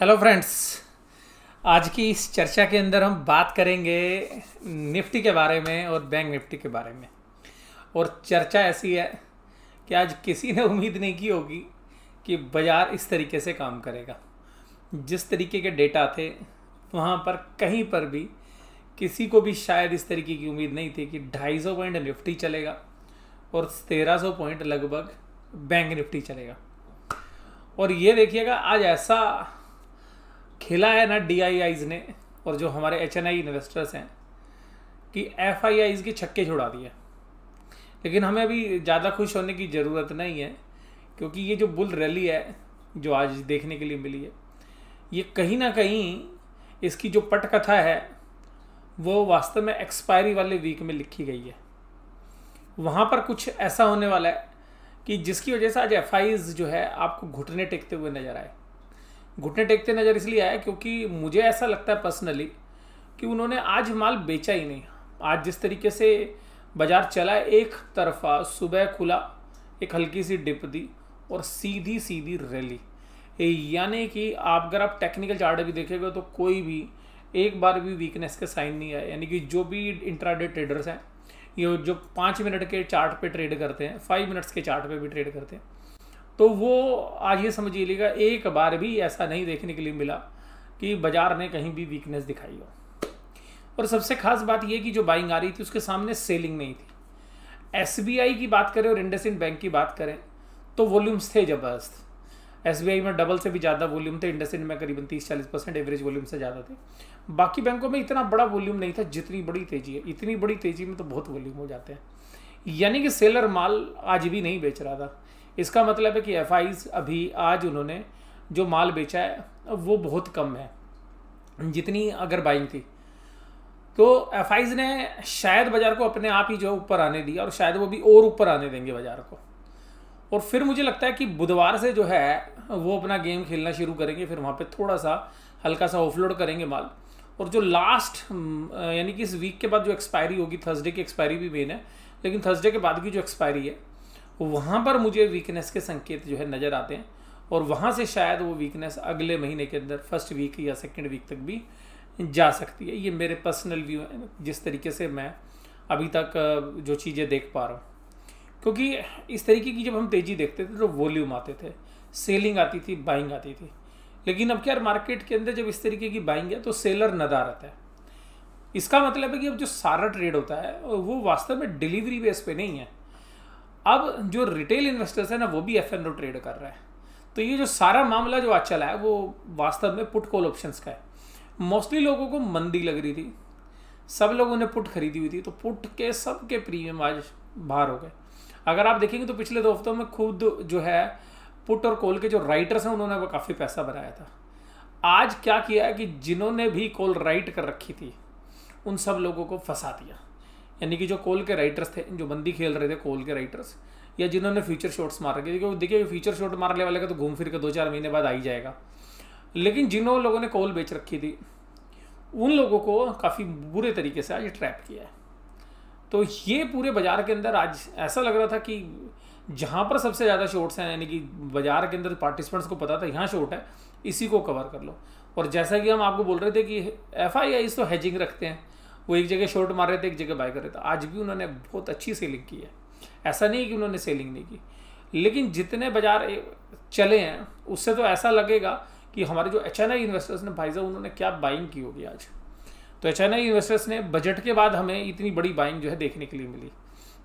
hello friends आज की इस चर्चा के अंदर हम बात करेंगे निफ्टी के बारे में और बैंक निफ्टी के बारे में और चर्चा ऐसी है कि आज किसी ने उम्मीद नहीं की होगी कि बाज़ार इस तरीके से काम करेगा जिस तरीके के डेटा थे वहाँ पर कहीं पर भी किसी को भी शायद इस तरीके की उम्मीद नहीं थी कि 250 पॉइंट निफ्टी चलेगा और 1300 पॉइंट लगभग बैंक निफ्टी चलेगा और ये देखिएगा आज ऐसा खेला है ना डी ने और जो हमारे एच इन्वेस्टर्स हैं कि एफ के छक्के छुड़ा दिए लेकिन हमें अभी ज़्यादा खुश होने की ज़रूरत नहीं है क्योंकि ये जो बुल रैली है जो आज देखने के लिए मिली है ये कहीं ना कहीं इसकी जो पटकथा है वो वास्तव में एक्सपायरी वाले वीक में लिखी गई है वहाँ पर कुछ ऐसा होने वाला है कि जिसकी वजह से आज एफ जो है आपको घुटने टेकते हुए नज़र आए घुटने टेकते नज़र इसलिए आया क्योंकि मुझे ऐसा लगता है पर्सनली कि उन्होंने आज माल बेचा ही नहीं आज जिस तरीके से बाज़ार चला एक तरफा सुबह खुला एक हल्की सी डिप दी और सीधी सीधी रैली यानी कि आप अगर आप टेक्निकल चार्ट भी देखेगा तो कोई भी एक बार भी वीकनेस के साइन नहीं आए यानी कि जो भी इंट्राडे ट्रेडर्स हैं ये जो पाँच मिनट के चार्ट पे ट्रेड करते हैं फाइव मिनट्स के चार्ट पे भी ट्रेड करते हैं तो वो आज ये समझ लीजिएगा एक बार भी ऐसा नहीं देखने के लिए मिला कि बाजार ने कहीं भी वीकनेस दिखाई हो और सबसे खास बात यह कि जो बाइंग आ रही थी उसके सामने सेलिंग नहीं थी एस की बात करें और इंड बैंक की बात करें तो वॉल्यूम्स थे ज़बरदस्त एस में डबल से भी ज़्यादा वॉल्यूम थे इंड में करीबन तीस चालीस परसेंट एवरेज वॉल्यूम से ज़्यादा थे बाकी बैंकों में इतना बड़ा वॉल्यूम नहीं था जितनी बड़ी तेज़ी है इतनी बड़ी तेज़ी में तो बहुत वॉल्यूम हो जाते हैं यानी कि सेलर माल आज भी नहीं बेच रहा था इसका मतलब है कि एफ अभी आज उन्होंने जो माल बेचा है वो बहुत कम है जितनी अगर बाइंग थी तो एफ ने शायद बाज़ार को अपने आप ही जो ऊपर आने दिया और शायद वो भी और ऊपर आने देंगे बाज़ार को और फिर मुझे लगता है कि बुधवार से जो है वो अपना गेम खेलना शुरू करेंगे फिर वहाँ पे थोड़ा सा हल्का सा ऑफलोड करेंगे माल और जो लास्ट यानी कि इस वीक के बाद जो एक्सपायरी होगी थर्सडे की एक्सपायरी भी मेन है लेकिन थर्सडे के बाद की जो एक्सपायरी है वहाँ पर मुझे वीकनेस के संकेत जो है नज़र आते हैं और वहाँ से शायद वो वीकनेस अगले महीने के अंदर फर्स्ट वीक या सेकेंड वीक तक भी जा सकती है ये मेरे पर्सनल व्यू है जिस तरीके से मैं अभी तक जो चीज़ें देख पा रहा हूँ क्योंकि इस तरीके की जब हम तेज़ी देखते थे तो वॉल्यूम आते थे सेलिंग आती थी बाइंग आती थी लेकिन अब क्या मार्केट के अंदर जब इस तरीके की बाइंग है तो सेलर नदा रहता है इसका मतलब है कि अब जो सारा ट्रेड होता है वो वास्तव में डिलीवरी बेस पे नहीं है अब जो रिटेल इन्वेस्टर्स हैं ना वो भी एफ एन ट्रेड कर रहे हैं तो ये जो सारा मामला जो आज चला है वो वास्तव में पुट कॉल ऑप्शन का है मोस्टली लोगों को मंदी लग रही थी सब लोगों ने पुट खरीदी हुई थी तो पुट के सब के प्रीमियम आज बाहर हो गए अगर आप देखेंगे तो पिछले दो हफ्तों में खुद जो है पुट और कॉल के जो राइटर्स हैं उन्होंने काफ़ी पैसा बनाया था आज क्या किया है कि जिन्होंने भी कॉल राइट कर रखी थी उन सब लोगों को फंसा दिया यानी कि जो कोल के राइटर्स थे जो बंदी खेल रहे थे कोल के राइटर्स या जिन्होंने फ्यूचर शॉट्स मार रखे क्योंकि देखिए फ्यूचर शॉट मारने वाले का तो घूम फिर के दो चार महीने बाद आ ही जाएगा लेकिन जिन्होंने लोगों ने कोल बेच रखी थी उन लोगों को काफ़ी बुरे तरीके से आज ट्रैप किया है तो ये पूरे बाज़ार के अंदर आज ऐसा लग रहा था कि जहाँ पर सबसे ज़्यादा शॉर्ट्स हैं यानी कि बाज़ार के अंदर पार्टिसिपेंट्स को पता था यहाँ शॉर्ट है इसी को कवर कर लो और जैसा कि हम आपको बोल रहे थे कि एफ आई तो हैजिंग रखते हैं वो एक जगह शॉर्ट मार रहे थे एक जगह बाय कर रहे थे आज भी उन्होंने बहुत अच्छी सेलिंग की है ऐसा नहीं कि उन्होंने सेलिंग नहीं की लेकिन जितने बाजार चले हैं उससे तो ऐसा लगेगा कि हमारे जो एच इन्वेस्टर्स ने भाई साहब उन्होंने क्या बाइंग की होगी आज तो एच इन्वेस्टर्स ने बजट के बाद हमें इतनी बड़ी बाइंग जो है देखने के लिए मिली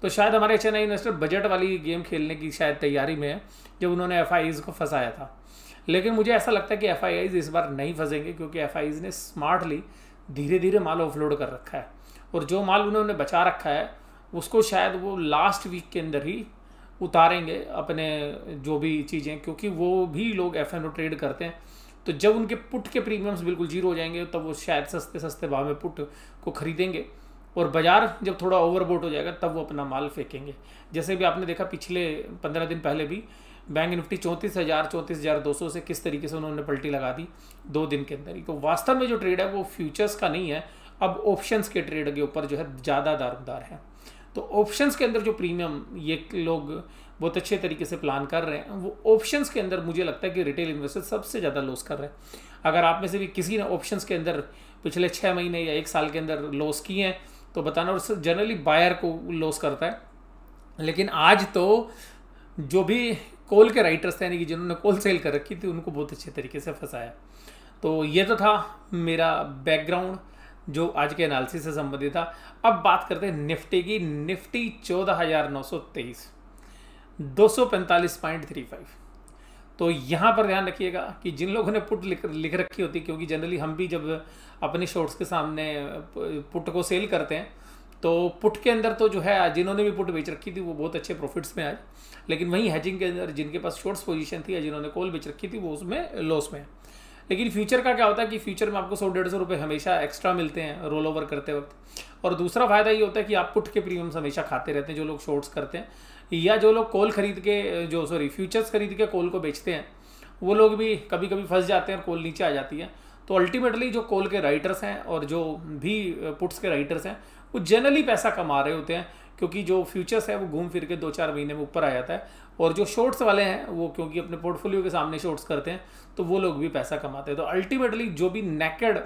तो शायद हमारे एच इन्वेस्टर बजट वाली गेम खेलने की शायद तैयारी में है जब उन्होंने एफ को फंसाया था लेकिन मुझे ऐसा लगता है कि एफ इस बार नहीं फंसेंगे क्योंकि एफ ने स्मार्टली धीरे धीरे माल ऑफलोड कर रखा है और जो माल उन्होंने बचा रखा है उसको शायद वो लास्ट वीक के अंदर ही उतारेंगे अपने जो भी चीज़ें क्योंकि वो भी लोग एफ ट्रेड करते हैं तो जब उनके पुट के प्रीमियम्स बिल्कुल जीरो हो जाएंगे तब तो वो शायद सस्ते सस्ते भाव में पुट को खरीदेंगे और बाज़ार जब थोड़ा ओवरबोट हो जाएगा तब वो अपना माल फेंकेंगे जैसे भी आपने देखा पिछले पंद्रह दिन पहले भी बैंक निफ्टी चौंतीस हज़ार चौंतीस हज़ार दो सौ से किस तरीके से उन्होंने पलटी लगा दी दो दिन के अंदर ही तो वास्तव में जो ट्रेड है वो फ्यूचर्स का नहीं है अब ऑप्शंस के ट्रेड के ऊपर जो है ज़्यादा दारदार है तो ऑप्शंस के अंदर जो प्रीमियम ये लोग बहुत अच्छे तरीके से प्लान कर रहे हैं वो ऑप्शंस के अंदर मुझे लगता है कि रिटेल इन्वेस्टर सबसे ज़्यादा लॉस कर रहे हैं अगर आप में से भी किसी ने ऑप्शंस के अंदर पिछले छः महीने या एक साल के अंदर लॉस किए हैं तो बताना और जनरली बायर को लॉस करता है लेकिन आज तो जो भी कोल के राइटर्स थे यानी कि जिन्होंने कोल सेल कर रखी थी उनको बहुत अच्छे तरीके से फंसाया तो ये तो था मेरा बैकग्राउंड जो आज के एनालिसिस से संबंधित था अब बात करते हैं निफ्टी की निफ्टी चौदह हज़ार नौ सौ तेईस दो सौ पैंतालीस पॉइंट थ्री फाइव तो यहाँ पर ध्यान रखिएगा कि जिन लोगों ने पुट लिख लिख रखी होती क्योंकि जनरली हम भी जब अपने शॉर्ट्स के सामने पुट को सेल करते हैं तो पुट के अंदर तो जो है जिन्होंने भी पुट बेच रखी थी वो बहुत अच्छे प्रॉफिट्स में आए लेकिन वहीं हैजिंग के अंदर जिनके पास शॉर्ट्स पोजीशन थी या जिन्होंने कॉल बेच रखी थी वो उसमें लॉस में है लेकिन फ्यूचर का क्या होता है कि फ्यूचर में आपको सौ डेढ़ सौ रुपये हमेशा एक्स्ट्रा मिलते हैं रोल ओवर करते वक्त और दूसरा फायदा ये होता है कि आप पुट के प्रीमियम्स हमेशा खाते रहते हैं जो लोग शॉर्ट्स करते हैं या जो लोग कॉल खरीद के जो सॉरी फ्यूचर्स खरीद के कॉल को बेचते हैं वो लोग भी कभी कभी फंस जाते हैं और कॉल नीचे आ जाती है तो अल्टीमेटली जो कॉल के राइटर्स हैं और जो भी पुट्स uh, के राइटर्स हैं वो जनरली पैसा कमा रहे होते हैं क्योंकि जो फ्यूचर्स है वो घूम फिर के दो चार महीने में ऊपर आ जाता है और जो शॉर्ट्स वाले हैं वो क्योंकि अपने पोर्टफोलियो के सामने शॉर्ट्स करते हैं तो वो लोग भी पैसा कमाते हैं तो अल्टीमेटली जो भी नेकेड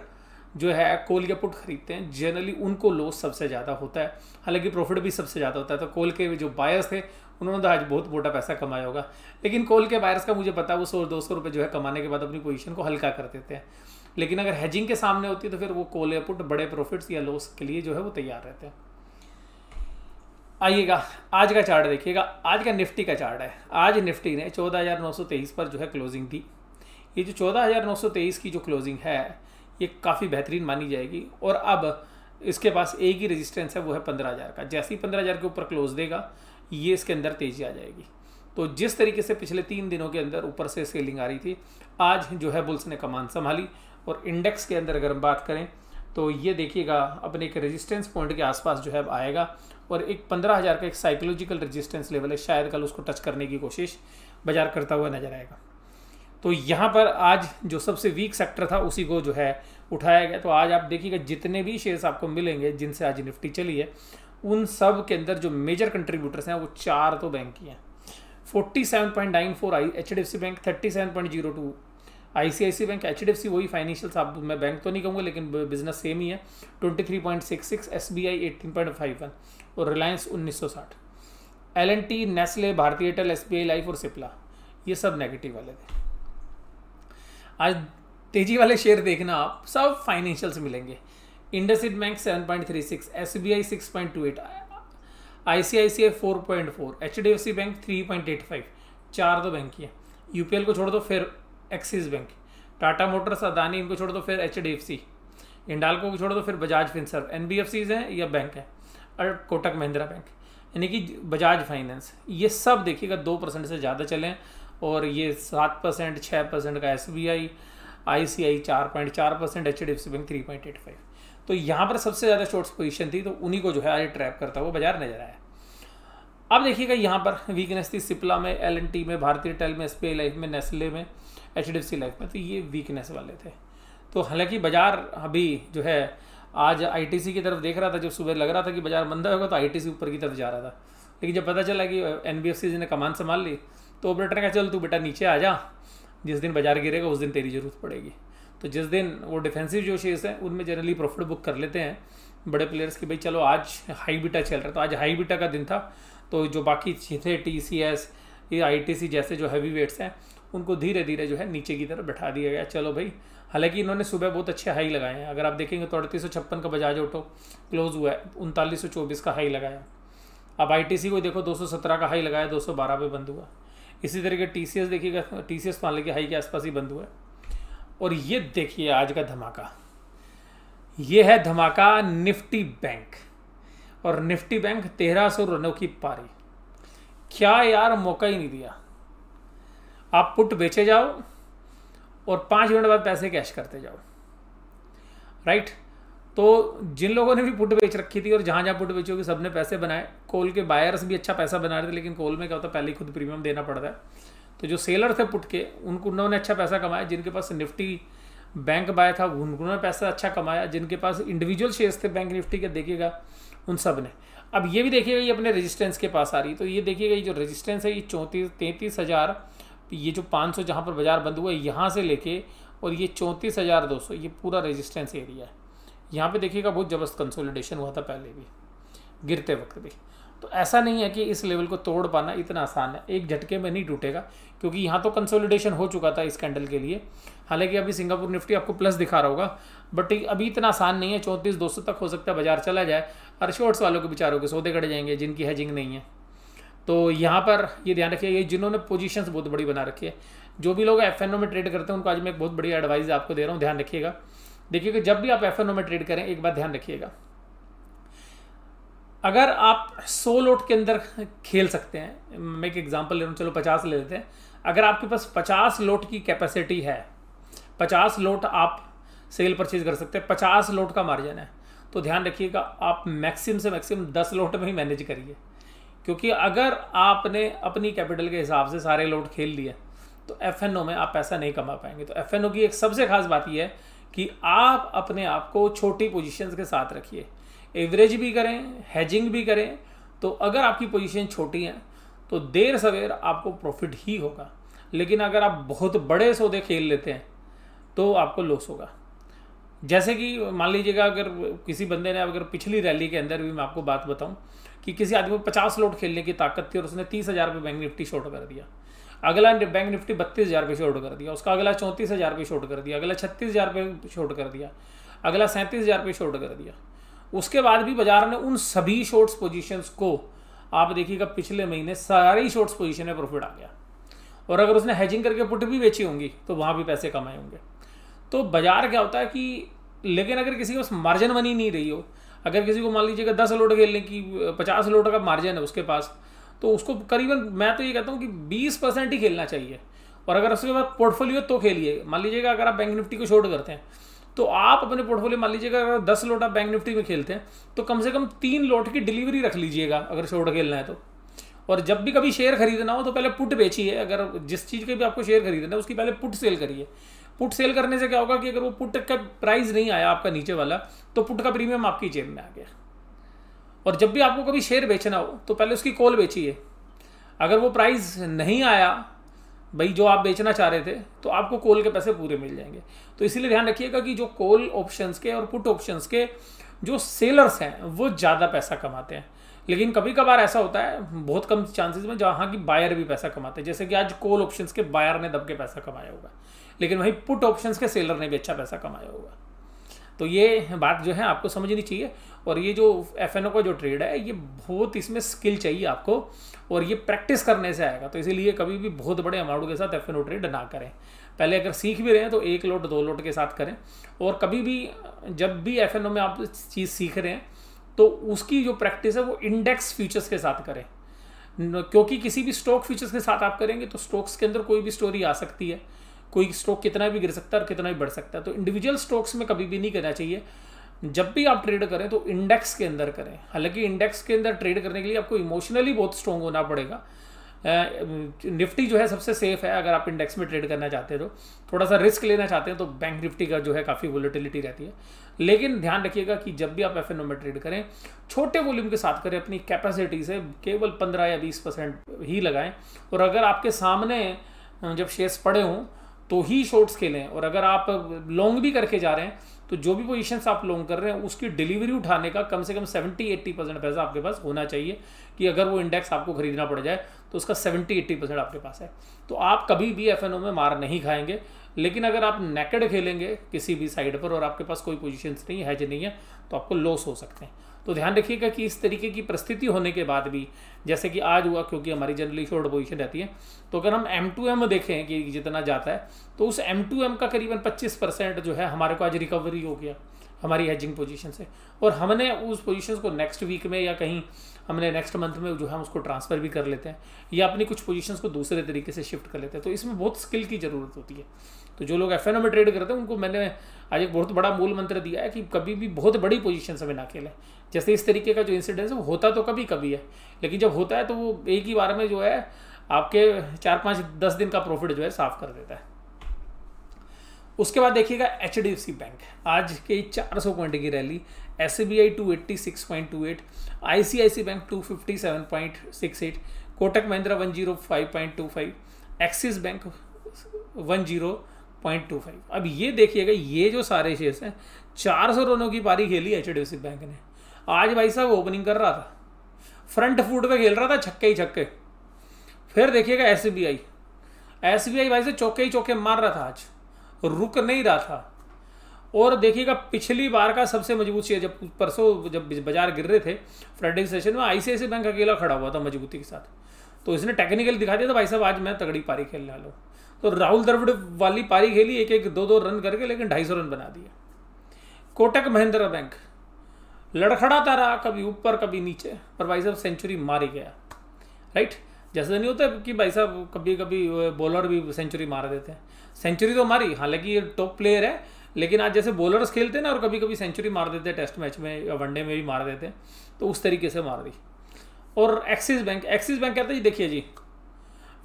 जो है कोल या पुट खरीदते हैं जनरली उनको लॉस सबसे ज़्यादा होता है हालांकि प्रॉफिट भी सबसे ज़्यादा होता है तो कोल के जो बायर्स थे उन्होंने तो आज बहुत मोटा पैसा कमाया होगा लेकिन कोल के बायर्स का मुझे पता है वो सौ दो सौ रुपये जो है कमाने के बाद अपनी पोजीशन को हल्का कर देते हैं लेकिन अगर हैजिंग के सामने होती है तो फिर वो कोल या पुट बड़े प्रॉफिट्स या लॉस के लिए जो है वो तैयार रहते हैं आइएगा आज का चार्ट देखिएगा आज का निफ्टी का चार्ट है आज निफ्टी ने चौदह पर जो है क्लोजिंग दी ये जो चौदह की जो क्लोजिंग है ये काफ़ी बेहतरीन मानी जाएगी और अब इसके पास एक ही रेजिस्टेंस है वो है पंद्रह हज़ार का जैसे ही पंद्रह हज़ार के ऊपर क्लोज देगा ये इसके अंदर तेज़ी आ जाएगी तो जिस तरीके से पिछले तीन दिनों के अंदर ऊपर से सेलिंग आ रही थी आज जो है बुल्स ने कमान संभाली और इंडेक्स के अंदर अगर हम बात करें तो ये देखिएगा अपने एक रेजिस्टेंस पॉइंट के आसपास जो है आएगा और एक पंद्रह हज़ार का एक साइकोलॉजिकल रेजिस्टेंस लेवल है शायद कल उसको टच करने की कोशिश बाजार करता हुआ नजर आएगा तो यहाँ पर आज जो सबसे वीक सेक्टर था उसी को जो है उठाया गया तो आज आप देखिएगा जितने भी शेयर्स आपको मिलेंगे जिनसे आज निफ्टी चली है उन सब के अंदर जो मेजर कंट्रीब्यूटर्स हैं वो चार तो बैंक ही हैं forty seven point nine four I H D F C bank thirty seven point zero two I C I C bank H D F C वही फाइनेंशियल आप मैं बैंक तो नहीं कहूँगा लेकिन बिजनेस सेम ही है twenty three point six six S B I eighteen point five one और रिलायंस उन्नीस सौ साठ एल एन टी नेस्ले भारतीय Airtel S B I life और सिप्ला ये सब नेगेटिव वाले थे आज तेजी वाले शेयर देखना आप सब फाइनेंशियल से मिलेंगे IndusInd bank seven point three six S B I six point two eight I C I C I four point four H D F C bank three point eight five चार दो bank की है U P L को छोड़ दो फिर Axis bank Tata Motors Adani इनको छोड़ दो फिर एच डी एफ सी इंडाल को छोड़ दो फिर Bajaj Finserv N B F Cs हैं या बैंक है और कोटक महिंद्रा बैंक यानी कि बजाज फाइनेंस ये सब देखिएगा दो परसेंट से ज़्यादा चलें और ये सात परसेंट छः परसेंट का एस बी आई आई सी आई चार पॉइंट चार percent H D F C bank three point eight five तो यहाँ पर सबसे ज़्यादा शॉर्ट्स पोजीशन थी तो उन्हीं को जो है आज ट्रैप करता हुआ बाजार नजर आया अब देखिएगा यहाँ पर वीकनेस थी सिप्ला में एल एन टी में भारतीय टेल में एस लाइफ में नेस्ले में H D F C life में तो ये वीकनेस वाले थे तो हालांकि बाजार अभी जो है आज आईटीसी की तरफ देख रहा था जब सुबह लग रहा था कि बाजार मंदा होगा तो आईटीसी ऊपर की तरफ जा रहा था लेकिन जब पता चला कि एन ने कमान संभाल ली तो ऑपरेटर का चल तू बेटा नीचे आ जा जिस दिन बाजार गिरेगा उस दिन तेरी ज़रूरत पड़ेगी तो जिस दिन वो डिफेंसिव जो शेयर्स हैं उनमें जनरली प्रॉफिट बुक कर लेते हैं बड़े प्लेयर्स कि भाई चलो आज हाई बीटा चल रहा है तो आज हाई बीटा का दिन था तो जो बाकी थे टी सी एस ये आई टी सी जैसे जो हैवी वेट्स हैं उनको धीरे धीरे जो है नीचे की तरफ बैठा दिया गया चलो भाई हालांकि इन्होंने सुबह बहुत अच्छे हाई लगाए हैं अगर आप देखेंगे तो अड़तीस सौ छप्पन का बजाज ऑटो क्लोज हुआ है उनतालीस सौ चौबीस का हाई लगाया अब आई टी सी को देखो दो सौ सत्रह का हाई लगाया दो सौ बारह पे बंद हुआ इसी तरीके टी सी एस देखिएगा टी सी एस मान लीजिए हाई के आसपास ही बंद हुआ है और ये देखिए आज का धमाका ये है धमाका निफ्टी बैंक और निफ्टी बैंक तेरह सौ रनों की पारी क्या यार मौका ही नहीं दिया आप पुट बेचे जाओ और पाँच मिनट बाद पैसे कैश करते जाओ राइट तो जिन लोगों ने भी पुट बेच रखी थी और जहाँ जहाँ पुट बेची होगी सब ने पैसे बनाए कोल के बायर्स भी अच्छा पैसा बना रहे थे लेकिन कोल में क्या होता है पहले ही खुद प्रीमियम देना पड़ता है तो जो सेलर थे पुट के उनको उन्होंने अच्छा पैसा कमाया जिनके पास निफ्टी बैंक बाय था उन्होंने पैसा अच्छा कमाया जिनके पास इंडिविजुअल शेयर्स थे बैंक निफ्टी के देखिएगा उन सब ने अब ये भी देखिएगा ये अपने रेजिस्टेंस के पास आ रही है तो ये देखिएगा ये जो रेजिस्टेंस है ये चौंतीस तैंतीस हज़ार ये जो पाँच सौ जहाँ पर बाज़ार बंद हुआ है यहाँ से लेके और ये चौंतीस हज़ार दो सौ ये पूरा रेजिस्टेंस एरिया है यहाँ पे देखिएगा बहुत ज़बरदस्त कंसोलिडेशन हुआ था पहले भी गिरते वक्त भी तो ऐसा नहीं है कि इस लेवल को तोड़ पाना इतना आसान है एक झटके में नहीं टूटेगा क्योंकि यहाँ तो कंसोलिडेशन हो चुका था इस कैंडल के लिए हालांकि अभी सिंगापुर निफ्टी आपको प्लस दिखा रहा होगा बट अभी इतना आसान नहीं है चौंतीस दो तक हो सकता है बाजार चला जाए और शॉर्ट्स वालों के बेचारों के सौदे कड़े जाएंगे जिनकी हैजिंग नहीं है तो यहाँ पर ये ध्यान रखिए ये जिन्होंने पोजीशंस बहुत बड़ी बना रखी है जो भी लोग एफ में ट्रेड करते हैं उनको आज मैं एक बहुत बड़ी एडवाइस आपको दे रहा हूँ ध्यान रखिएगा देखिए कि जब भी आप एफ में ट्रेड करें एक बार ध्यान रखिएगा अगर आप सौ लोट के अंदर खेल सकते हैं मैं एक एग्जांपल ले रहा हूँ चलो पचास ले लेते हैं अगर आपके पास पचास लोट की कैपेसिटी है पचास लोट आप सेल परचेज कर सकते हैं पचास लोट का मार्जिन है तो ध्यान रखिएगा आप मैक्सिम से मैक्सिमम दस लोट में ही मैनेज करिए क्योंकि अगर आपने अपनी कैपिटल के हिसाब से सारे लोट खेल लिए तो एफ में आप पैसा नहीं कमा पाएंगे तो एफ की एक सबसे खास बात यह है कि आप अपने आप को छोटी पोजिशन के साथ रखिए एवरेज भी करें हैजिंग भी करें तो अगर आपकी पोजीशन छोटी है तो देर सवेर आपको प्रॉफिट ही होगा लेकिन अगर आप बहुत बड़े सौदे खेल लेते हैं तो आपको लॉस होगा जैसे कि मान लीजिएगा अगर किसी बंदे ने अगर पिछली रैली के अंदर भी मैं आपको बात बताऊं कि किसी आदमी को पचास लोट खेलने की ताकत थी और उसने तीस हज़ार रुपये बैंक निफ्टी शॉर्ट कर दिया अगला बैंक निफ्टी बत्तीस हज़ार रुपये शॉर्ट कर दिया उसका अगला चौंतीस हज़ार रुपये शॉर्ट कर दिया अगला छत्तीस हज़ार शॉर्ट कर दिया अगला सैंतीस हज़ार रुपये शॉर्ट कर दिया उसके बाद भी बाजार ने उन सभी शॉर्ट्स पोजीशंस को आप देखिएगा पिछले महीने सारी शॉर्ट्स पोजीशन में प्रॉफिट आ गया और अगर उसने हैजिंग करके पुट भी बेची होंगी तो वहाँ भी पैसे कमाए होंगे तो बाजार क्या होता है कि लेकिन अगर किसी के पास मार्जिन बनी नहीं रही हो अगर किसी को मान लीजिएगा दस लोट खेलने की पचास लोट का मार्जिन है उसके पास तो उसको करीबन मैं तो ये कहता हूँ कि बीस परसेंट ही खेलना चाहिए और अगर उसके पास पोर्टफोलियो तो खेलिए मान लीजिएगा अगर आप बैंक निफ्टी को शॉर्ट करते हैं तो आप अपने पोर्टफोलियो मान लीजिएगा अगर दस लोट आप बैंक निफ्टी में खेलते हैं तो कम से कम तीन लोट की डिलीवरी रख लीजिएगा अगर शॉर्ट खेलना है तो और जब भी कभी शेयर खरीदना हो तो पहले पुट बेचिए अगर जिस चीज़ के भी आपको शेयर खरीदना है उसकी पहले पुट सेल करिए पुट सेल करने से क्या होगा कि अगर वो पुट का प्राइस नहीं आया आपका नीचे वाला तो पुट का प्रीमियम आपकी जेब में आ गया और जब भी आपको कभी शेयर बेचना हो तो पहले उसकी कॉल बेचिए अगर वो प्राइस नहीं आया भाई जो आप बेचना चाह रहे थे तो आपको कोल के पैसे पूरे मिल जाएंगे तो इसीलिए ध्यान रखिएगा कि जो कोल ऑप्शंस के और पुट ऑप्शंस के जो सेलर्स हैं वो ज़्यादा पैसा कमाते हैं लेकिन कभी कभार ऐसा होता है बहुत कम चांसेस में जहाँ की बायर भी पैसा कमाते हैं जैसे कि आज कोल ऑप्शंस के बायर ने दबके पैसा कमाया होगा लेकिन वहीं पुट ऑप्शंस के सेलर ने भी अच्छा पैसा कमाया होगा तो ये बात जो है आपको समझनी चाहिए और ये जो एफ का जो ट्रेड है ये बहुत इसमें स्किल चाहिए आपको और ये प्रैक्टिस करने से आएगा तो इसीलिए कभी भी बहुत बड़े अमाउंट के साथ एफ ट्रेड ना करें पहले अगर सीख भी रहे हैं तो एक लोट दो लोट के साथ करें और कभी भी जब भी एफ में आप चीज़ सीख रहे हैं तो उसकी जो प्रैक्टिस है वो इंडेक्स फ्यूचर्स के साथ करें क्योंकि किसी भी स्टॉक फ्यूचर्स के साथ आप करेंगे तो स्टॉक्स के अंदर कोई भी स्टोरी आ सकती है कोई स्टॉक कितना भी गिर सकता है और कितना भी बढ़ सकता है तो इंडिविजुअल स्टॉक्स में कभी भी नहीं करना चाहिए जब भी आप ट्रेड करें तो इंडेक्स के अंदर करें हालांकि इंडेक्स के अंदर ट्रेड करने के लिए आपको इमोशनली बहुत स्ट्रॉन्ग होना पड़ेगा निफ्टी जो है सबसे सेफ है अगर आप इंडेक्स में ट्रेड करना चाहते हैं तो थोड़ा सा रिस्क लेना चाहते हैं तो बैंक निफ्टी का जो है काफ़ी वोलेटिलिटी रहती है लेकिन ध्यान रखिएगा कि जब भी आप एफ में ट्रेड करें छोटे वॉल्यूम के साथ करें अपनी कैपेसिटी से केवल पंद्रह या बीस परसेंट ही लगाएं और अगर आपके सामने जब शेयर्स पड़े हों तो ही शॉर्ट्स खेलें और अगर आप लॉन्ग भी करके जा रहे हैं तो जो भी पोजीशंस आप लॉन्ग कर रहे हैं उसकी डिलीवरी उठाने का कम से कम 70-80 परसेंट पैसा आपके पास होना चाहिए कि अगर वो इंडेक्स आपको खरीदना पड़ जाए तो उसका 70-80 परसेंट आपके पास है तो आप कभी भी एफ में मार नहीं खाएंगे लेकिन अगर आप नेकेड खेलेंगे किसी भी साइड पर और आपके पास कोई पोजिशन नहीं हैज नहीं है तो आपको लॉस हो सकते हैं तो ध्यान रखिएगा कि इस तरीके की परिस्थिति होने के बाद भी जैसे कि आज हुआ क्योंकि हमारी जनरली शॉर्ट पोजीशन रहती है तो अगर हम एम टू एम देखें कि जितना जाता है तो उस एम टू एम का करीबन पच्चीस परसेंट जो है हमारे को आज रिकवरी हो गया हमारी हेजिंग पोजीशन से और हमने उस पोजीशन को नेक्स्ट वीक में या कहीं हमने नेक्स्ट मंथ में जो है उसको ट्रांसफ़र भी कर लेते हैं या अपनी कुछ पोजीशंस को दूसरे तरीके से शिफ्ट कर लेते हैं तो इसमें बहुत स्किल की ज़रूरत होती है तो जो लोग एफ में ट्रेड करते हैं उनको मैंने आज एक बहुत बड़ा मूल मंत्र दिया है कि कभी भी बहुत बड़ी पोजिशन से ना खेलें जैसे इस तरीके का जो इंसिडेंस है वो होता तो कभी कभी है लेकिन जब होता है तो वो एक ही बार में जो है आपके चार पाँच दस दिन का प्रॉफिट जो है साफ कर देता है उसके बाद देखिएगा H D F C bank आज के चार सौ पॉइंट की rally S B I two eighty six point two eight I C I C bank two fifty seven point six eight Kotak Mahindra one zero five point two five Axis bank one zero point two five अब ये देखिएगा ये जो सारे shares हैं चार सौ रनों की पारी खेली एच डी बैंक ने आज भाई साहब ओपनिंग कर रहा था फ्रंट फुट पे खेल रहा था छक्के ही छक्के फिर देखिएगा S B I S B I भाई से चौके ही चौके मार रहा था आज रुक नहीं रहा था और देखिएगा पिछली बार का सबसे मजबूत शेयर जब परसों जब बाजार गिर रहे थे फ्राइडे सेशन में सी बैंक अकेला खड़ा हुआ था मजबूती के साथ तो इसने टेक्निकल दिखा दिया था भाई साहब आज मैं तगड़ी पारी खेलने वाला हूँ तो राहुल द्रविड़ वाली पारी खेली एक एक दो दो रन करके लेकिन ढाई सौ रन बना दिया कोटक महिंद्रा बैंक लड़खड़ाता रहा कभी ऊपर कभी नीचे पर भाई साहब सेंचुरी मार ही गया राइट जैसे नहीं होता कि भाई साहब कभी कभी बॉलर भी सेंचुरी मार देते हैं सेंचुरी तो मारी हालांकि ये टॉप प्लेयर है लेकिन आज जैसे बॉलर्स खेलते हैं ना और कभी कभी सेंचुरी मार देते हैं टेस्ट मैच में या वनडे में भी मार देते हैं तो उस तरीके से मार दी और एक्सिस बैंक एक्सिस बैंक कहते हैं जी देखिए जी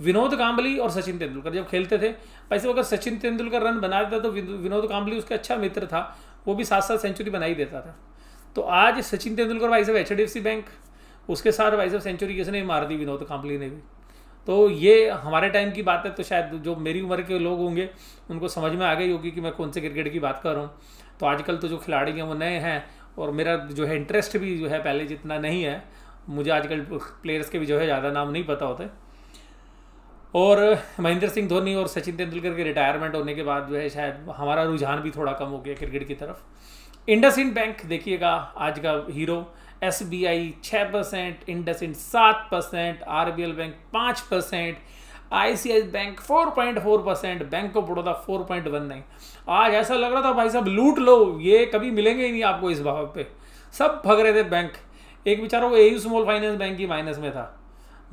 विनोद कांबली और सचिन तेंदुलकर जब खेलते थे वैसे अगर सचिन तेंदुलकर रन बना देता तो विनोद कांबली उसका अच्छा मित्र था वो भी साथ साथ सेंचुरी बना ही देता था तो आज सचिन तेंदुलकर भाई साहब H D F C bank उसके साथ भाई साहब सेंचुरी किसने मार दी विनोद कांबली ने भी तो ये हमारे टाइम की बात है तो शायद जो मेरी उम्र के लोग होंगे उनको समझ में आ गई होगी कि मैं कौन से क्रिकेट की बात कर रहा हूँ तो आजकल तो जो खिलाड़ी हैं वो नए हैं और मेरा जो है इंटरेस्ट भी जो है पहले जितना नहीं है मुझे आजकल प्लेयर्स के भी जो है ज़्यादा नाम नहीं पता होते और महेंद्र सिंह धोनी और सचिन तेंदुलकर के रिटायरमेंट होने के बाद जो है शायद हमारा रुझान भी थोड़ा कम हो गया क्रिकेट की तरफ इंडस इंड बैंक देखिएगा आज का हीरो एस बी आई छः परसेंट इंडस इंड सात percent R B L bank पाँच percent I C I bank four point four percent bank of Baroda four point one nine आज ऐसा लग रहा था भाई साहब लूट लो ये कभी मिलेंगे ही नहीं आपको इस भाव पे सब भग रहे थे बैंक एक बेचारा वो यू स्मॉल फाइनेंस बैंक ही माइनस में था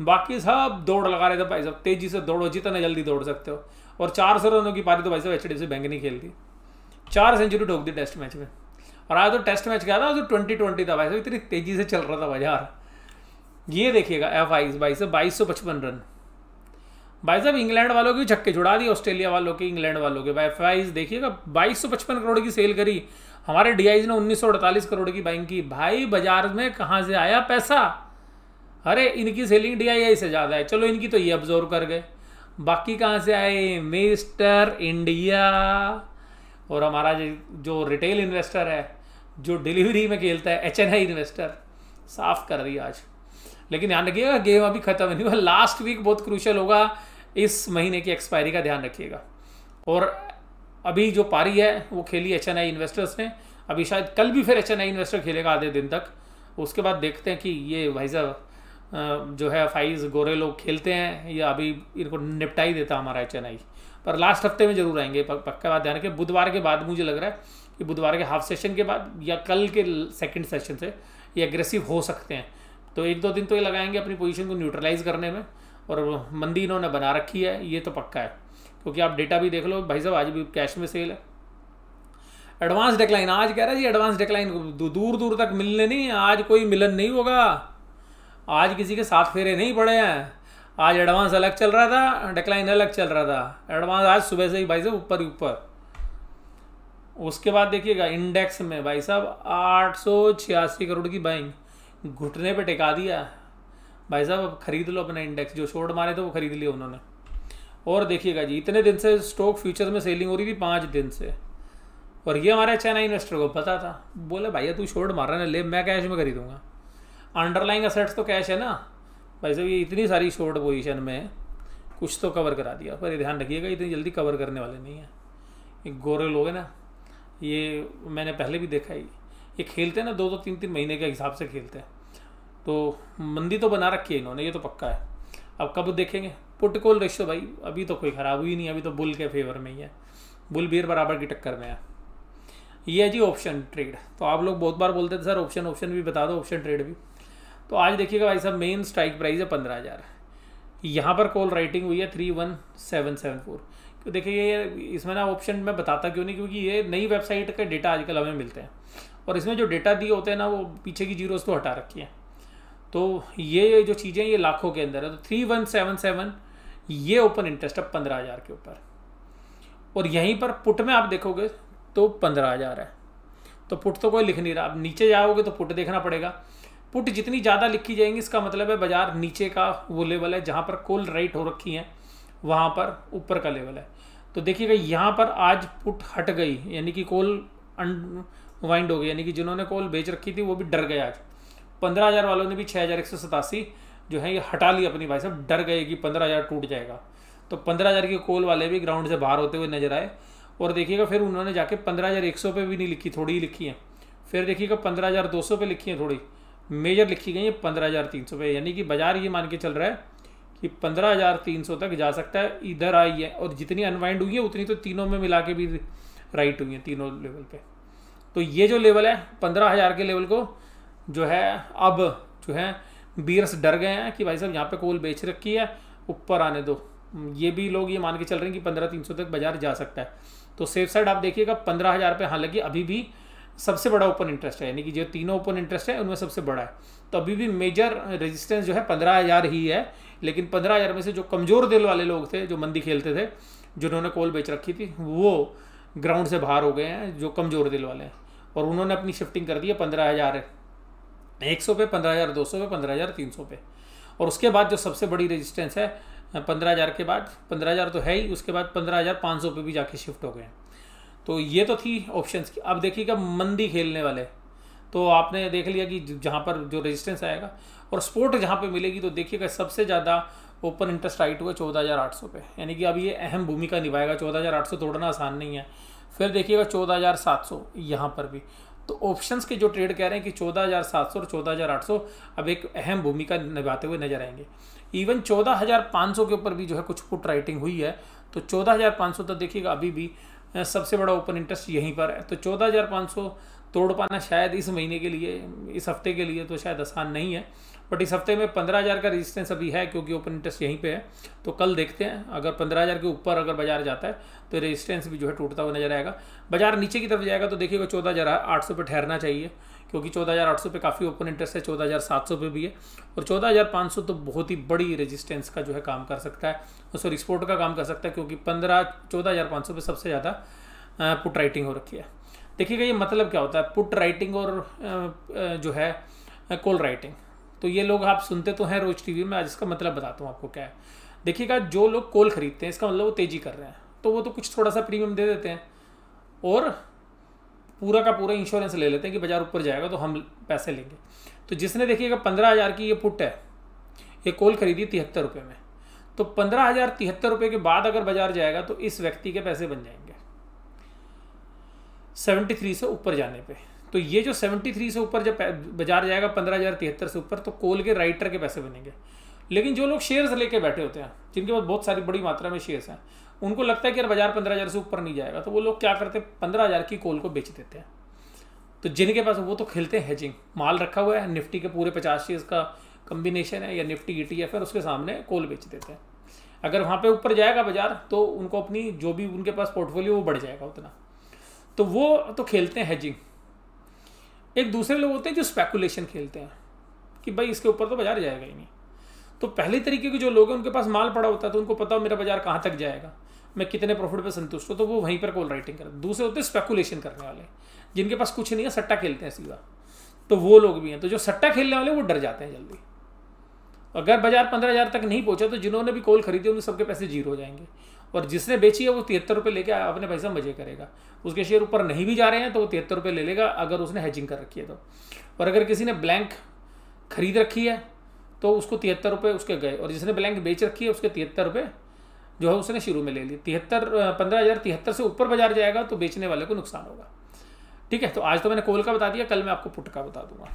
बाकी सब दौड़ लगा रहे थे भाई साहब तेजी से दौड़ो जितना जल्दी दौड़ सकते हो और चार सौ रनों की पारी तो भाई साहब एच डी बैंक नहीं खेलती चार सेंचुरी ठोक दी टेस्ट मैच में और आज तो टेस्ट मैच गया था जो ट्वेंटी ट्वेंटी था भाई साहब इतनी तेजी से चल रहा था बाजार ये देखिएगा एफ आई भाई साहब बाईस सौ पचपन रन भाई साहब इंग्लैंड वालों के छक्के जुड़ा दिए ऑस्ट्रेलिया वालों के इंग्लैंड वालों के भाई एफ आई देखिएगा बाईस सौ पचपन करोड़ की सेल करी हमारे डी ने उन्नीस सौ अड़तालीस करोड़ की बाइंग की भाई बाजार में कहाँ से आया पैसा अरे इनकी सेलिंग डी से ज़्यादा है चलो इनकी तो ये ऑब्जर्व कर गए बाकी कहाँ से आए मिस्टर इंडिया और हमारा जो रिटेल इन्वेस्टर है जो डिलीवरी में खेलता है एच एन आई इन्वेस्टर साफ कर रही आज लेकिन ध्यान रखिएगा गेम अभी खत्म नहीं हुआ लास्ट वीक बहुत क्रूशल होगा इस महीने की एक्सपायरी का ध्यान रखिएगा और अभी जो पारी है वो खेली एच एन आई इन्वेस्टर्स ने अभी शायद कल भी फिर एच एन आई इन्वेस्टर खेलेगा आधे दिन तक उसके बाद देखते हैं कि ये भाई साहब जो है फाइज गोरे लोग खेलते हैं या अभी इनको निपटा ही देता हमारा एच पर लास्ट हफ्ते में जरूर आएंगे पक्का बात ध्यान रखें बुधवार के बाद मुझे लग रहा है कि बुधवार के हाफ सेशन के बाद या कल के सेकंड सेशन से ये एग्रेसिव हो सकते हैं तो एक दो दिन तो ये लगाएंगे अपनी पोजीशन को न्यूट्रलाइज करने में और मंदी इन्होंने बना रखी है ये तो पक्का है क्योंकि आप डेटा भी देख लो भाई साहब आज भी कैश में सेल है एडवांस डिक्लाइन आज कह रहा है जी एडवांस डिक्लाइन दूर दूर तक मिलने नहीं आज कोई मिलन नहीं होगा आज किसी के साथ फेरे नहीं पड़े हैं आज एडवांस अलग चल रहा था डिक्लाइन अलग चल रहा था एडवांस आज सुबह से ही भाई साहब ऊपर ही ऊपर उसके बाद देखिएगा इंडेक्स में भाई साहब आठ करोड़ की बाइंग घुटने पे टिका दिया भाई साहब अब खरीद लो अपना इंडेक्स जो शोर्ट मारे थे वो खरीद लिए उन्होंने और देखिएगा जी इतने दिन से स्टॉक फ्यूचर में सेलिंग हो रही थी पाँच दिन से और ये हमारे चाइना इन्वेस्टर को पता था बोले भैया तू शोर्ट मार रहा है ले मैं कैश में खरीदूंगा अंडरलाइंग असेट्स तो कैश है ना भाई साहब ये इतनी सारी शॉर्ट पोजिशन में कुछ तो कवर करा दिया पर ध्यान रखिएगा इतनी जल्दी कवर करने वाले नहीं हैं ये गोरे लोग हैं ना ये मैंने पहले भी देखा ही ये खेलते हैं ना दो दो तीन तीन महीने के हिसाब से खेलते हैं तो मंदी तो बना रखी है इन्होंने ये तो पक्का है अब कब देखेंगे पुट कॉल रेशो भाई अभी तो कोई ख़राब हुई नहीं अभी तो बुल के फेवर में ही है बुल बीर बराबर की टक्कर में है ये है जी ऑप्शन ट्रेड तो आप लोग बहुत बार बोलते थे सर ऑप्शन ऑप्शन भी बता दो ऑप्शन ट्रेड भी तो आज देखिएगा भाई साहब मेन स्ट्राइक प्राइस है पंद्रह हज़ार यहाँ पर कॉल राइटिंग हुई है three one seven seven four क्यों देखिए ये इसमें ना ऑप्शन मैं बताता क्यों नहीं क्योंकि ये नई वेबसाइट का डेटा आजकल हमें मिलते हैं और इसमें जो डेटा दिए होते हैं ना वो पीछे की जीरोस तो हटा रखी हैं तो ये जो चीज़ें ये लाखों के अंदर है तो थ्री वन सेवन सेवन ये ओपन इंटरेस्ट है पंद्रह हज़ार के ऊपर और यहीं पर पुट में आप देखोगे तो पंद्रह हज़ार है तो पुट तो कोई लिख नहीं रहा आप नीचे जाओगे तो पुट देखना पड़ेगा पुट जितनी ज़्यादा लिखी जाएंगी इसका मतलब है बाजार नीचे का वो लेवल है जहाँ पर कोल राइट हो रखी है वहाँ पर ऊपर का लेवल है तो देखिएगा यहाँ पर आज पुट हट गई यानी कि कोल अनवाइंड हो गई यानी कि जिन्होंने कोल बेच रखी थी वो भी डर गए आज पंद्रह हज़ार वालों ने भी छः हज़ार एक सौ सतासी जो है ये हटा ली अपनी भाई साहब डर गए कि पंद्रह हज़ार टूट जाएगा तो पंद्रह हज़ार के कोल वाले भी ग्राउंड से बाहर होते हुए नजर आए और देखिएगा फिर उन्होंने जाके पंद्रह हज़ार एक सौ पे भी नहीं लिखी थोड़ी ही लिखी है फिर देखिएगा पंद्रह हज़ार दो सौ पे लिखी है थोड़ी मेजर लिखी गई है पंद्रह हज़ार तीन सौ पे यानी कि बाजार ये मान के चल रहा है कि पंद्रह हज़ार तीन सौ तक जा सकता है इधर आई है और जितनी अनवाइंड हुई है उतनी तो तीनों में मिला के भी राइट हुई है तीनों लेवल पे तो ये जो लेवल है पंद्रह हज़ार के लेवल को जो है अब जो है बीयर्स डर गए हैं कि भाई साहब यहाँ पे कोल बेच रखी है ऊपर आने दो ये भी लोग ये मान के चल रहे हैं कि पंद्रह तीन सौ तक बाजार जा सकता है तो सेफ साइड आप देखिएगा पंद्रह हज़ार पे हालांकि अभी भी सबसे बड़ा ओपन इंटरेस्ट है यानी कि जो तीनों ओपन इंटरेस्ट है उनमें सबसे बड़ा है तो अभी भी मेजर रेजिस्टेंस जो है पंद्रह हज़ार ही है लेकिन पंद्रह हज़ार में से जो कमज़ोर दिल वाले लोग थे जो मंदी खेलते थे जिन्होंने कॉल बेच रखी थी वो ग्राउंड से बाहर हो गए हैं जो कमज़ोर दिल वाले हैं और उन्होंने अपनी शिफ्टिंग कर दी है पंद्रह हज़ार एक सौ पे पंद्रह हज़ार दो सौ पे पंद्रह हज़ार तीन सौ पे और उसके बाद जो सबसे बड़ी रेजिस्टेंस है पंद्रह हज़ार के बाद पंद्रह हज़ार तो है ही उसके बाद पंद्रह हज़ार पाँच सौ पे भी जाके शिफ्ट हो गए हैं तो ये तो थी ऑप्शंस की अब देखिएगा मंदी खेलने वाले तो आपने देख लिया कि जहाँ पर जो रेजिस्टेंस आएगा और स्पोर्ट जहाँ पे मिलेगी तो देखिएगा सबसे ज़्यादा ओपन इंटरेस्ट राइट हुआ चौदह हज़ार आठ सौ पे यानी कि अब ये अहम भूमिका निभाएगा चौदह हज़ार आठ सौ तोड़ना आसान नहीं है फिर देखिएगा चौदह हज़ार सात सौ यहाँ पर भी तो ऑप्शंस के जो ट्रेड कह रहे हैं कि चौदह हज़ार सात सौ और चौदह हज़ार आठ सौ अब एक अहम भूमिका निभाते हुए नजर आएंगे इवन चौदह हज़ार पाँच सौ के ऊपर भी जो है कुछ पुट राइटिंग हुई है तो चौदह हज़ार पाँच सौ तक देखिएगा अभी भी सबसे बड़ा ओपन इंटरेस्ट यहीं पर है तो चौदह हज़ार पाँच सौ तोड़ पाना शायद इस महीने के लिए इस हफ्ते के लिए तो शायद आसान नहीं है बट इस हफ्ते में पंद्रह हज़ार का रेजिस्टेंस अभी है क्योंकि ओपन इंटरेस्ट यहीं पे है तो कल देखते हैं अगर पंद्रह हज़ार के ऊपर अगर बाजार जाता है तो रेजिस्टेंस भी जो है टूटता हुआ नजर आएगा बाजार नीचे की तरफ जाएगा तो देखिएगा चौदह हज़ार आठ सौ पर ठहरना चाहिए क्योंकि 14,800 पे काफ़ी ओपन इंटरेस्ट है 14,700 पे भी है और 14,500 तो बहुत ही बड़ी रेजिस्टेंस का जो है काम कर सकता है और सॉरी स्पोर्ट का काम कर सकता है क्योंकि पंद्रह चौदह पे सबसे ज़्यादा पुट राइटिंग हो रखी है देखिएगा ये मतलब क्या होता है पुट राइटिंग और जो है कॉल राइटिंग तो ये लोग आप सुनते तो हैं रोज़ वी में आज इसका मतलब बताता हूँ आपको क्या है देखिएगा जो लोग कॉल खरीदते हैं इसका मतलब वो तेज़ी कर रहे हैं तो वो तो कुछ थोड़ा सा प्रीमियम दे देते हैं और पूरा का पूरा इंश्योरेंस ले लेते हैं कि बाजार ऊपर जाएगा तो हम पैसे लेंगे तो जिसने देखिएगा पंद्रह हज़ार की ये पुट है ये कोल खरीदी तिहत्तर रुपये में तो पंद्रह हज़ार तिहत्तर रुपये के बाद अगर बाजार जाएगा तो इस व्यक्ति के पैसे बन जाएंगे सेवेंटी थ्री से ऊपर जाने पे तो ये जो सेवेंटी थ्री से ऊपर जब बाजार जाएगा पंद्रह हज़ार तिहत्तर से ऊपर तो कोल के राइटर के पैसे बनेंगे लेकिन जो लोग शेयर्स लेके बैठे होते हैं जिनके पास बहुत सारी बड़ी मात्रा में शेयर्स हैं उनको लगता है कि यार बाजार पंद्रह हज़ार से ऊपर नहीं जाएगा तो वो लोग क्या करते हैं पंद्रह हज़ार की कोल को बेच देते हैं तो जिनके पास वो तो खेलते हैं हेजिंग माल रखा हुआ है निफ्टी के पूरे पचास शेयर का कम्बिनेशन है या निफ्टी ई टी एफ है उसके सामने कोल बेच देते हैं अगर वहाँ पे ऊपर जाएगा बाजार तो उनको अपनी जो भी उनके पास पोर्टफोलियो वो बढ़ जाएगा उतना तो वो तो खेलते हैं हेजिंग एक दूसरे लोग होते हैं जो स्पेकुलेशन खेलते हैं कि भाई इसके ऊपर तो बाजार जाएगा ही नहीं तो पहले तरीके के जो लोग हैं उनके पास माल पड़ा होता है तो उनको पता हो मेरा बाजार कहाँ तक जाएगा मैं कितने प्रॉफिट पे संतुष्ट हूँ तो वो वहीं पर कॉल राइटिंग कर दूसरे होते हैं स्पेकुलेशन करने वाले जिनके पास कुछ नहीं है सट्टा खेलते हैं सीधा तो वो लोग भी हैं तो जो सट्टा खेलने वाले वो डर जाते हैं जल्दी अगर बाजार पंद्रह हज़ार तक नहीं पहुंचा तो जिन्होंने भी कॉल खरीदी उनके सबके पैसे जीरो हो जाएंगे और जिसने बेची है वो तिहत्तर रुपये लेके अपने पैसा मजे करेगा उसके शेयर ऊपर नहीं भी जा रहे हैं तो वो तिहत्तर रुपये ले लेगा अगर उसने हैजिंग कर रखी है तो और अगर किसी ने ब्लैंक खरीद रखी है तो उसको तिहत्तर रुपये उसके गए और जिसने ब्लैंक बेच रखी है उसके तिहत्तर रुपये जो है उसने शुरू में ले ली तिहत्तर पंद्रह हज़ार तिहत्तर से ऊपर बाजार जाएगा तो बेचने वाले को नुकसान होगा ठीक है तो आज तो मैंने कोल का बता दिया कल मैं आपको पुट का बता दूंगा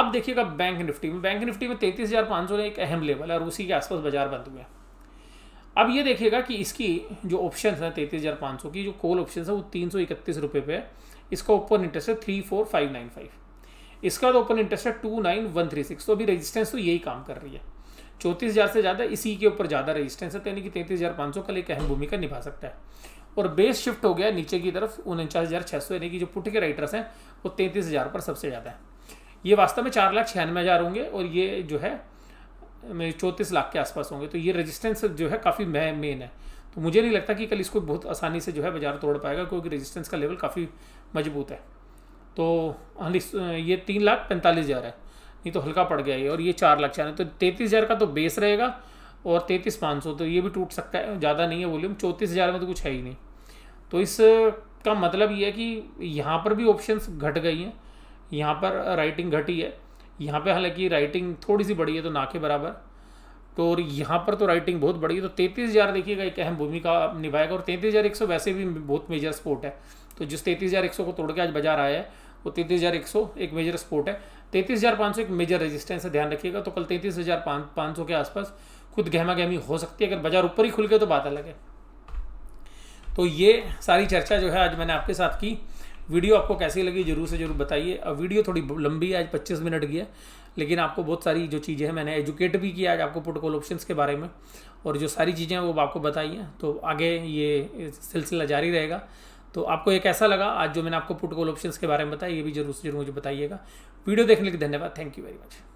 अब देखिएगा बैंक निफ्टी में बैंक निफ्टी में तैंतीस हज़ार पाँच सौ एक अहम लेवल है और उसी के आसपास बाजार बंद हुए अब ये देखिएगा कि इसकी जो ऑप्शन है तैंतीस हज़ार पाँच सौ की जो कोल ऑप्शन है वो तीन सौ इकतीस रुपये पे है इसका ओपन इंटरेस्ट है three four five nine five इसका तो ओपन इंटरेस्ट है two nine one three six तो अभी रजिस्टेंस तो यही काम कर रही है चौंतीस हज़ार से ज़्यादा इसी के ऊपर ज़्यादा रजिस्टेंस है तो यानी कि तैंतीस हज़ार पाँच सौ कल एक अहम भूमिका निभा सकता है और बेस शिफ्ट हो गया नीचे की तरफ उनचास हज़ार छः सौ यानी कि जो पुट के राइटर्स हैं वो तैंतीस हज़ार पर सबसे ज़्यादा है ये वास्तव में चार लाख छियानवे हज़ार होंगे और ये जो है चौंतीस लाख के आसपास होंगे तो ये रजिस्टेंस जो है काफ़ी मेन है तो मुझे नहीं लगता कि कल इसको बहुत आसानी से जो है बाजार तोड़ पाएगा क्योंकि रजिस्टेंस का लेवल काफ़ी मजबूत है तो ये तीन लाख पैंतालीस हज़ार है नहीं तो हल्का पड़ गया ये और ये चार लाख चार तो तैंतीस हज़ार का तो बेस रहेगा और तैंतीस पाँच सौ तो ये भी टूट सकता है ज़्यादा नहीं है वॉल्यूम चौंतीस हज़ार में तो कुछ है ही नहीं तो इस का मतलब ये है कि यहाँ पर भी ऑप्शन घट गई हैं यहाँ पर राइटिंग घटी है यहाँ पे हालांकि राइटिंग थोड़ी सी बड़ी है तो ना के बराबर तो और यहाँ पर तो राइटिंग बहुत बड़ी है तो तैंतीस हज़ार देखिएगा एक अहम भूमिका निभाएगा और तैंतीस हज़ार एक सौ वैसे भी बहुत मेजर स्पोर्ट है तो जिस तैंतीस हज़ार एक सौ को तोड़ के आज बाजार आया है वो तैंतीस हज़ार एक सौ एक मेजर स्पोर्ट है तैंतीस हज़ार पाँच सौ एक मेजर रेजिस्टेंस है ध्यान रखिएगा तो कल तैंतीस हज़ार पाँच सौ के आसपास खुद गहमा गहमी हो सकती है अगर बाजार ऊपर ही खुल गए तो बात अलग है तो ये सारी चर्चा जो है आज मैंने आपके साथ की वीडियो आपको कैसी लगी जरूर से जरूर बताइए अब वीडियो थोड़ी लंबी है आज पच्चीस मिनट की है लेकिन आपको बहुत सारी जो चीज़ें हैं मैंने एजुकेट भी किया आज आपको प्रोटोकॉल ऑप्शंस के बारे में और जो सारी चीज़ें हैं वो आपको बताई हैं तो आगे ये सिलसिला जारी रहेगा तो आपको ये कैसा लगा आज जो मैंने आपको प्रोटोकॉल ऑप्शंस के बारे में बताया ये भी जरूर से जरूर मुझे बताइएगा वीडियो देखने के लिए धन्यवाद थैंक यू वेरी मच